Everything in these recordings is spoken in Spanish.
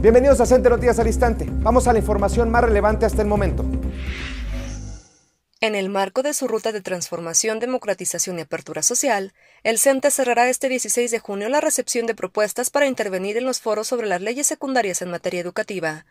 Bienvenidos a CENTE Noticias al Instante. Vamos a la información más relevante hasta el momento. En el marco de su ruta de transformación, democratización y apertura social, el CENTE cerrará este 16 de junio la recepción de propuestas para intervenir en los foros sobre las leyes secundarias en materia educativa.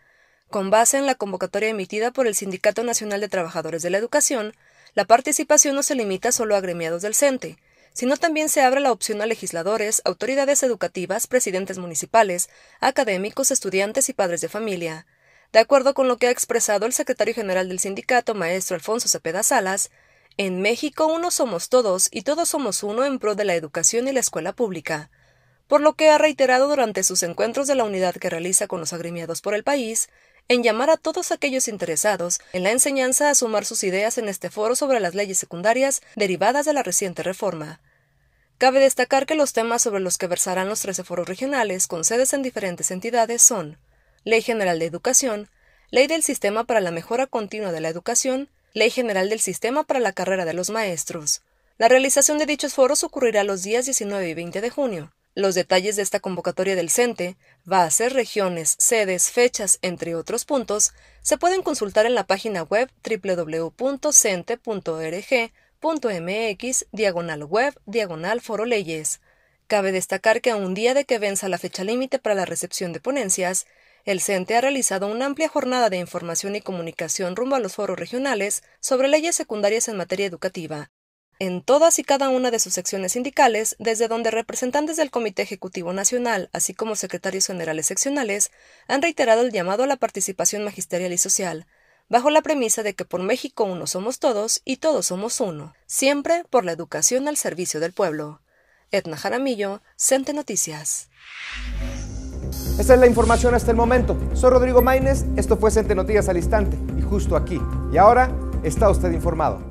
Con base en la convocatoria emitida por el Sindicato Nacional de Trabajadores de la Educación, la participación no se limita solo a gremiados del CENTE, sino también se abre la opción a legisladores, autoridades educativas, presidentes municipales, académicos, estudiantes y padres de familia. De acuerdo con lo que ha expresado el secretario general del sindicato, maestro Alfonso Cepeda Salas, en México uno somos todos y todos somos uno en pro de la educación y la escuela pública, por lo que ha reiterado durante sus encuentros de la unidad que realiza con los agremiados por el país en llamar a todos aquellos interesados en la enseñanza a sumar sus ideas en este foro sobre las leyes secundarias derivadas de la reciente reforma. Cabe destacar que los temas sobre los que versarán los 13 foros regionales con sedes en diferentes entidades son Ley General de Educación, Ley del Sistema para la Mejora Continua de la Educación, Ley General del Sistema para la Carrera de los Maestros. La realización de dichos foros ocurrirá los días 19 y 20 de junio. Los detalles de esta convocatoria del CENTE, bases, regiones, sedes, fechas, entre otros puntos, se pueden consultar en la página web www.cente.org.mx diagonal web diagonal foro leyes. Cabe destacar que a un día de que venza la fecha límite para la recepción de ponencias, el CENTE ha realizado una amplia jornada de información y comunicación rumbo a los foros regionales sobre leyes secundarias en materia educativa, en todas y cada una de sus secciones sindicales, desde donde representantes del Comité Ejecutivo Nacional, así como secretarios generales seccionales, han reiterado el llamado a la participación magisterial y social, bajo la premisa de que por México uno somos todos y todos somos uno, siempre por la educación al servicio del pueblo. Edna Jaramillo, Cente Noticias. Esta es la información hasta el momento. Soy Rodrigo Maínez, esto fue Sente Noticias al instante y justo aquí. Y ahora está usted informado.